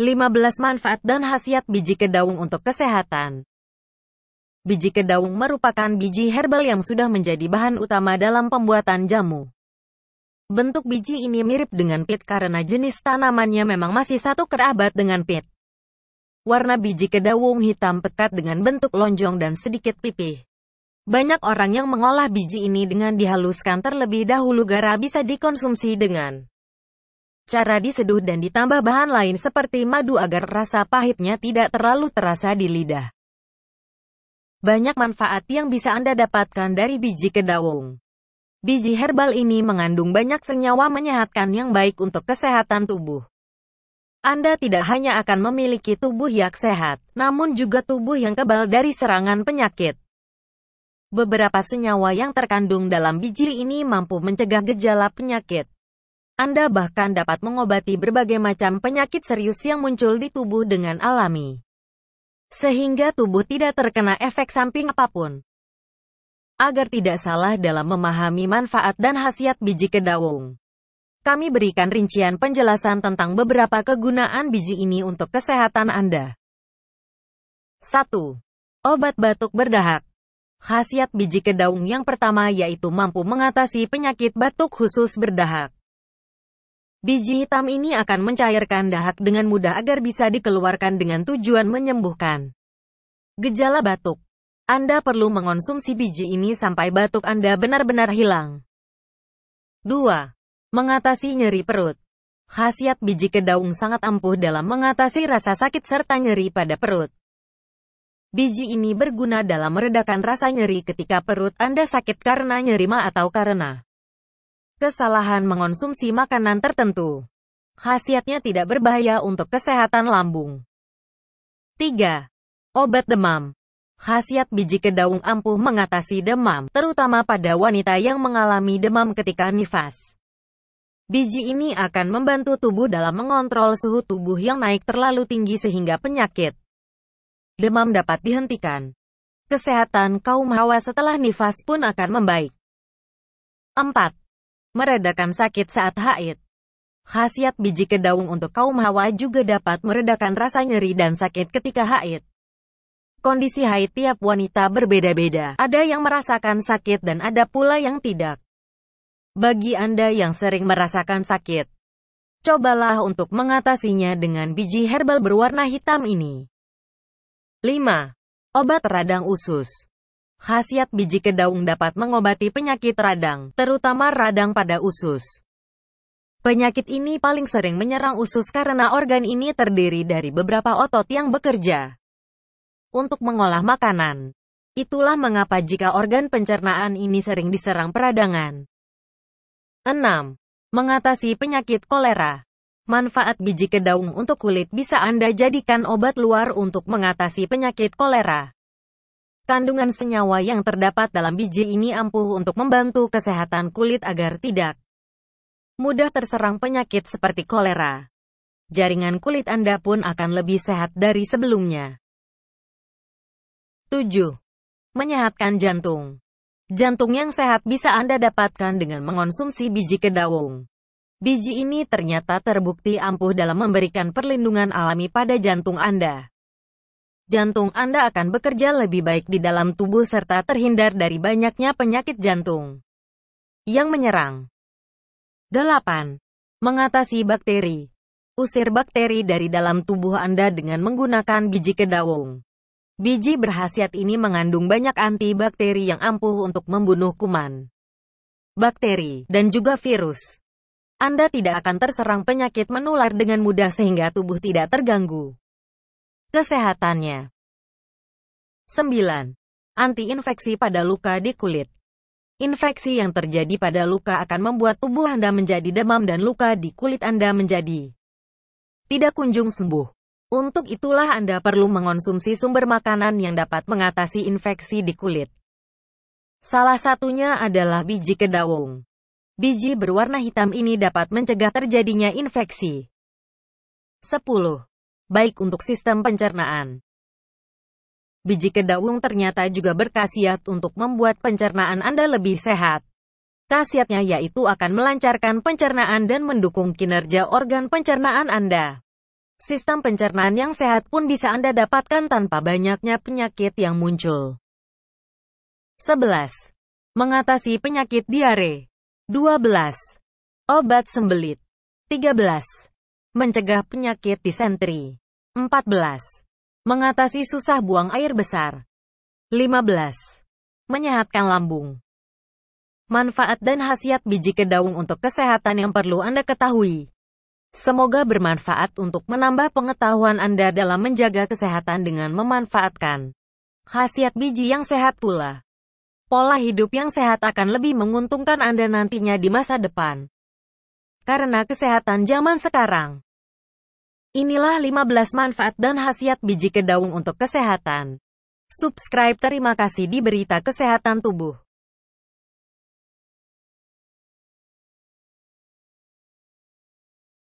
15 manfaat dan khasiat biji kedaung untuk kesehatan. Biji kedaung merupakan biji herbal yang sudah menjadi bahan utama dalam pembuatan jamu. Bentuk biji ini mirip dengan pit karena jenis tanamannya memang masih satu kerabat dengan pit. Warna biji kedaung hitam pekat dengan bentuk lonjong dan sedikit pipih. Banyak orang yang mengolah biji ini dengan dihaluskan terlebih dahulu gara bisa dikonsumsi dengan cara diseduh dan ditambah bahan lain seperti madu agar rasa pahitnya tidak terlalu terasa di lidah. Banyak manfaat yang bisa Anda dapatkan dari biji kedawung. Biji herbal ini mengandung banyak senyawa menyehatkan yang baik untuk kesehatan tubuh. Anda tidak hanya akan memiliki tubuh yang sehat, namun juga tubuh yang kebal dari serangan penyakit. Beberapa senyawa yang terkandung dalam biji ini mampu mencegah gejala penyakit. Anda bahkan dapat mengobati berbagai macam penyakit serius yang muncul di tubuh dengan alami. Sehingga tubuh tidak terkena efek samping apapun. Agar tidak salah dalam memahami manfaat dan khasiat biji kedawung. Kami berikan rincian penjelasan tentang beberapa kegunaan biji ini untuk kesehatan Anda. 1. Obat batuk berdahak khasiat biji kedaung yang pertama yaitu mampu mengatasi penyakit batuk khusus berdahak. Biji hitam ini akan mencairkan dahak dengan mudah agar bisa dikeluarkan dengan tujuan menyembuhkan gejala batuk. Anda perlu mengonsumsi biji ini sampai batuk Anda benar-benar hilang. 2. Mengatasi nyeri perut. Khasiat biji kedaung sangat ampuh dalam mengatasi rasa sakit serta nyeri pada perut. Biji ini berguna dalam meredakan rasa nyeri ketika perut Anda sakit karena nyerima atau karena Kesalahan mengonsumsi makanan tertentu. Khasiatnya tidak berbahaya untuk kesehatan lambung. 3. Obat demam. Khasiat biji kedaung ampuh mengatasi demam, terutama pada wanita yang mengalami demam ketika nifas. Biji ini akan membantu tubuh dalam mengontrol suhu tubuh yang naik terlalu tinggi sehingga penyakit. Demam dapat dihentikan. Kesehatan kaum hawa setelah nifas pun akan membaik. 4. Meredakan sakit saat haid. Khasiat biji kedaung untuk kaum hawa juga dapat meredakan rasa nyeri dan sakit ketika haid. Kondisi haid tiap wanita berbeda-beda. Ada yang merasakan sakit dan ada pula yang tidak. Bagi Anda yang sering merasakan sakit, cobalah untuk mengatasinya dengan biji herbal berwarna hitam ini. 5. Obat radang usus Khasiat biji kedaung dapat mengobati penyakit radang, terutama radang pada usus. Penyakit ini paling sering menyerang usus karena organ ini terdiri dari beberapa otot yang bekerja untuk mengolah makanan. Itulah mengapa jika organ pencernaan ini sering diserang peradangan. 6. Mengatasi penyakit kolera. Manfaat biji kedaung untuk kulit bisa Anda jadikan obat luar untuk mengatasi penyakit kolera. Kandungan senyawa yang terdapat dalam biji ini ampuh untuk membantu kesehatan kulit agar tidak mudah terserang penyakit seperti kolera. Jaringan kulit Anda pun akan lebih sehat dari sebelumnya. 7. Menyehatkan jantung. Jantung yang sehat bisa Anda dapatkan dengan mengonsumsi biji kedawung. Biji ini ternyata terbukti ampuh dalam memberikan perlindungan alami pada jantung Anda jantung Anda akan bekerja lebih baik di dalam tubuh serta terhindar dari banyaknya penyakit jantung yang menyerang. 8. Mengatasi bakteri. Usir bakteri dari dalam tubuh Anda dengan menggunakan biji kedawung. Biji berhasiat ini mengandung banyak antibakteri yang ampuh untuk membunuh kuman, bakteri, dan juga virus. Anda tidak akan terserang penyakit menular dengan mudah sehingga tubuh tidak terganggu kesehatannya. 9. Antiinfeksi pada luka di kulit. Infeksi yang terjadi pada luka akan membuat tubuh Anda menjadi demam dan luka di kulit Anda menjadi tidak kunjung sembuh. Untuk itulah Anda perlu mengonsumsi sumber makanan yang dapat mengatasi infeksi di kulit. Salah satunya adalah biji kedawung. Biji berwarna hitam ini dapat mencegah terjadinya infeksi. 10 baik untuk sistem pencernaan. Biji kedaung ternyata juga berkhasiat untuk membuat pencernaan Anda lebih sehat. Khasiatnya yaitu akan melancarkan pencernaan dan mendukung kinerja organ pencernaan Anda. Sistem pencernaan yang sehat pun bisa Anda dapatkan tanpa banyaknya penyakit yang muncul. 11. Mengatasi penyakit diare. 12. Obat sembelit. 13. Mencegah penyakit disentri. 14. Mengatasi susah buang air besar. 15. Menyehatkan lambung. Manfaat dan khasiat biji kedaung untuk kesehatan yang perlu Anda ketahui. Semoga bermanfaat untuk menambah pengetahuan Anda dalam menjaga kesehatan dengan memanfaatkan khasiat biji yang sehat pula. Pola hidup yang sehat akan lebih menguntungkan Anda nantinya di masa depan. Karena kesehatan zaman sekarang Inilah 15 manfaat dan khasiat biji kedaung untuk kesehatan. Subscribe terima kasih di berita kesehatan tubuh.